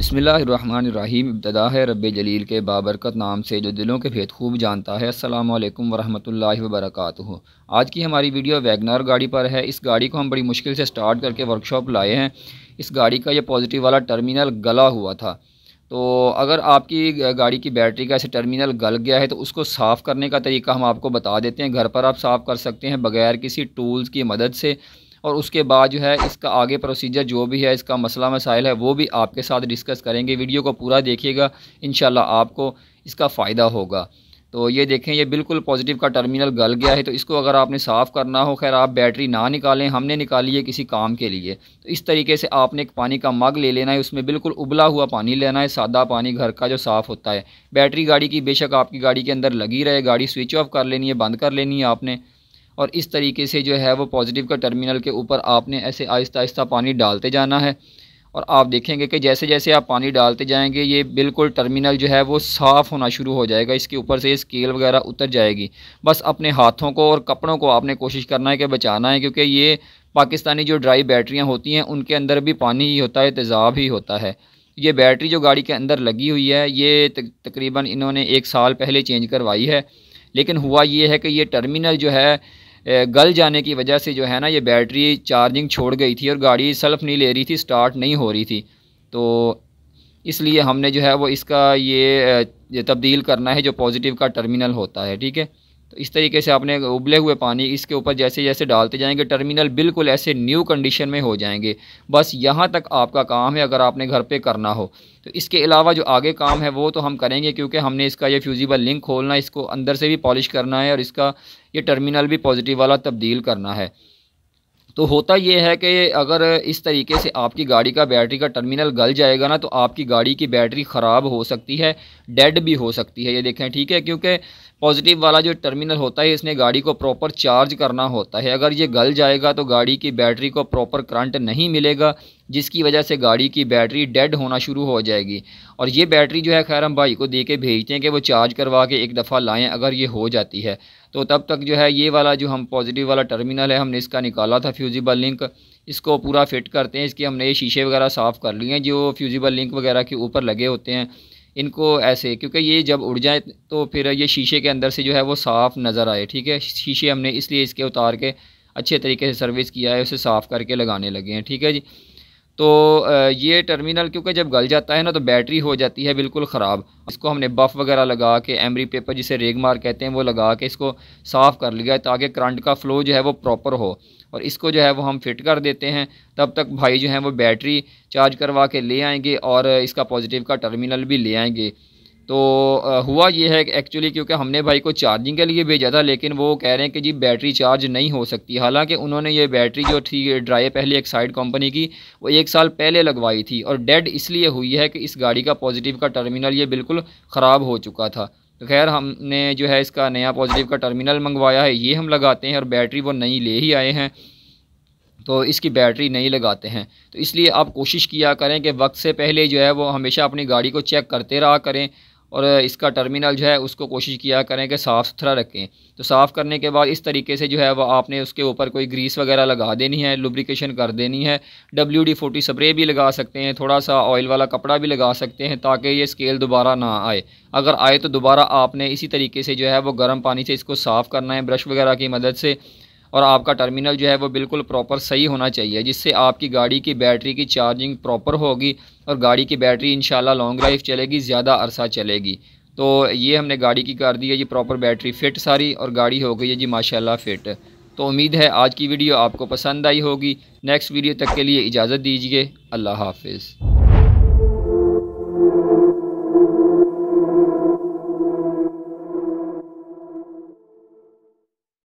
बसमीम इब्तदा है रब जलील के बाबरकत नाम से जो दिलों के भेद खूब जानता है अल्लाम वरहमल वबरक आज की हमारी वीडियो वैगनार गाड़ी पर है इस गाड़ी को हम बड़ी मुश्किल से स्टार्ट करके वर्कशॉप लाए हैं इस गाड़ी का ये पॉजिटिव वाला टर्मिनल गला हुआ था तो अगर आपकी गाड़ी की बैटरी का ऐसे टर्मिनल गल गया है तो उसको साफ़ करने का तरीका हम आपको बता देते हैं घर पर आप साफ़ कर सकते हैं बगैर किसी टूल्स की मदद से और उसके बाद जो है इसका आगे प्रोसीजर जो भी है इसका मसला मसाइल है वो भी आपके साथ डिस्कस करेंगे वीडियो को पूरा देखिएगा इन आपको इसका फ़ायदा होगा तो ये देखें ये बिल्कुल पॉजिटिव का टर्मिनल गल गया है तो इसको अगर आपने साफ़ करना हो खैर आप बैटरी ना निकालें हमने निकाली है किसी काम के लिए तो इस तरीके से आपने एक पानी का मग ले लेना है उसमें बिल्कुल उबला हुआ पानी लेना है सादा पानी घर का जो साफ़ होता है बैटरी गाड़ी की बेशक आपकी गाड़ी के अंदर लगी रहे गाड़ी स्विच ऑफ कर लेनी है बंद कर लेनी है आपने और इस तरीके से जो है वो पॉजिटिव का टर्मिनल के ऊपर आपने ऐसे आहिस्ता आहिस्ता पानी डालते जाना है और आप देखेंगे कि जैसे जैसे आप पानी डालते जाएंगे ये बिल्कुल टर्मिनल जो है वो साफ़ होना शुरू हो जाएगा इसके ऊपर से स्केल वगैरह उतर जाएगी बस अपने हाथों को और कपड़ों को आपने कोशिश करना है कि बचाना है क्योंकि ये पाकिस्तानी जो ड्राई बैटरियाँ होती हैं उनके अंदर भी पानी ही होता है तेज़ाब ही होता है ये बैटरी जो गाड़ी के अंदर लगी हुई है ये तकरीबन इन्होंने एक साल पहले चेंज करवाई है लेकिन हुआ ये है कि ये टर्मिनल जो है गल जाने की वजह से जो है ना ये बैटरी चार्जिंग छोड़ गई थी और गाड़ी सेल्फ नहीं ले रही थी स्टार्ट नहीं हो रही थी तो इसलिए हमने जो है वो इसका ये, ये तब्दील करना है जो पॉजिटिव का टर्मिनल होता है ठीक है तो इस तरीके से आपने उबले हुए पानी इसके ऊपर जैसे जैसे डालते जाएंगे टर्मिनल बिल्कुल ऐसे न्यू कंडीशन में हो जाएंगे बस यहाँ तक आपका काम है अगर आपने घर पे करना हो तो इसके अलावा जो आगे काम है वो तो हम करेंगे क्योंकि हमने इसका ये फ्यूज़िबल लिंक खोलना इसको अंदर से भी पॉलिश करना है और इसका ये टर्मिनल भी पॉजिटिव वाला तब्दील करना है तो होता यह है कि अगर इस तरीके से आपकी गाड़ी का बैटरी का टर्मिनल गल जाएगा ना तो आपकी गाड़ी की बैटरी ख़राब हो सकती है डेड भी हो सकती है ये देखें ठीक है क्योंकि पॉजिटिव वाला जो टर्मिनल होता है इसने गाड़ी को प्रॉपर चार्ज करना होता है अगर ये गल जाएगा तो गाड़ी की बैटरी को प्रॉपर करंट नहीं मिलेगा जिसकी वजह से गाड़ी की बैटरी डेड होना शुरू हो जाएगी और ये बैटरी जो है खैर हम भाई को दे के भेजते हैं कि वो चार्ज करवा के एक दफ़ा लाएँ अगर ये हो जाती है तो तब तक जो है ये वाला जो हम पॉजिटिव वाला टर्मिनल है हमने इसका निकाला था फ्यूजिबल लिंक इसको पूरा फिट करते हैं इसके हमने ये शीशे वगैरह साफ़ कर लिए हैं जो फ्यूजिबल लिंक वगैरह के ऊपर लगे होते हैं इनको ऐसे क्योंकि ये जब उड़ जाए तो फिर ये शीशे के अंदर से जो है वो साफ़ नज़र आए ठीक है शीशे हमने इसलिए इसके उतार के अच्छे तरीके से सर्विस किया है उसे साफ़ करके लगाने लगे हैं ठीक है जी तो ये टर्मिनल क्योंकि जब गल जाता है ना तो बैटरी हो जाती है बिल्कुल ख़राब इसको हमने बफ़ वगैरह लगा के एमरी पेपर जिसे रेग मार कहते हैं वो लगा के इसको साफ़ कर लिया ताकि करंट का फ़्लो जो है वो प्रॉपर हो और इसको जो है वो हम फिट कर देते हैं तब तक भाई जो है वो बैटरी चार्ज करवा के ले आएंगे और इसका पॉजिटिव का टर्मिनल भी ले आएंगे तो हुआ ये है कि एक्चुअली क्योंकि हमने भाई को चार्जिंग के लिए भेजा था लेकिन वो कह रहे हैं कि जी बैटरी चार्ज नहीं हो सकती हालांकि उन्होंने ये बैटरी जो थी ड्राई पहले एक साइड कंपनी की वो एक साल पहले लगवाई थी और डेड इसलिए हुई है कि इस गाड़ी का पॉजिटिव का टर्मिनल ये बिल्कुल ख़राब हो चुका था तो खैर हमने जो है इसका नया पॉजिटिव का टर्मिनल मंगवाया है ये हम लगाते हैं और बैटरी वो नई ले ही आए हैं तो इसकी बैटरी नहीं लगाते हैं तो इसलिए आप कोशिश किया करें कि वक्त से पहले जो है वो हमेशा अपनी गाड़ी को चेक करते रहा करें और इसका टर्मिनल जो है उसको कोशिश किया करें कि साफ़ सुथरा रखें तो साफ़ करने के बाद इस तरीके से जो है वह आपने उसके ऊपर कोई ग्रीस वगैरह लगा देनी है लुब्रिकेशन कर देनी है डब्ल्यू डी फोर्टी स्प्रे भी लगा सकते हैं थोड़ा सा ऑयल वाला कपड़ा भी लगा सकते हैं ताकि ये स्केल दोबारा ना आए अगर आए तो दोबारा आपने इसी तरीके से जो है वो गर्म पानी से इसको साफ़ करना है ब्रश वगैरह की मदद से और आपका टर्मिनल जो है वो बिल्कुल प्रॉपर सही होना चाहिए जिससे आपकी गाड़ी की बैटरी की चार्जिंग प्रॉपर होगी और गाड़ी की बैटरी इन लॉन्ग लाइफ चलेगी ज़्यादा अरसा चलेगी तो ये हमने गाड़ी की कर दी है जी प्रॉपर बैटरी फ़िट सारी और गाड़ी हो गई है जी माशाल्लाह फ़िट तो उम्मीद है आज की वीडियो आपको पसंद आई होगी नेक्स्ट वीडियो तक के लिए इजाज़त दीजिए अल्लाह हाफिज़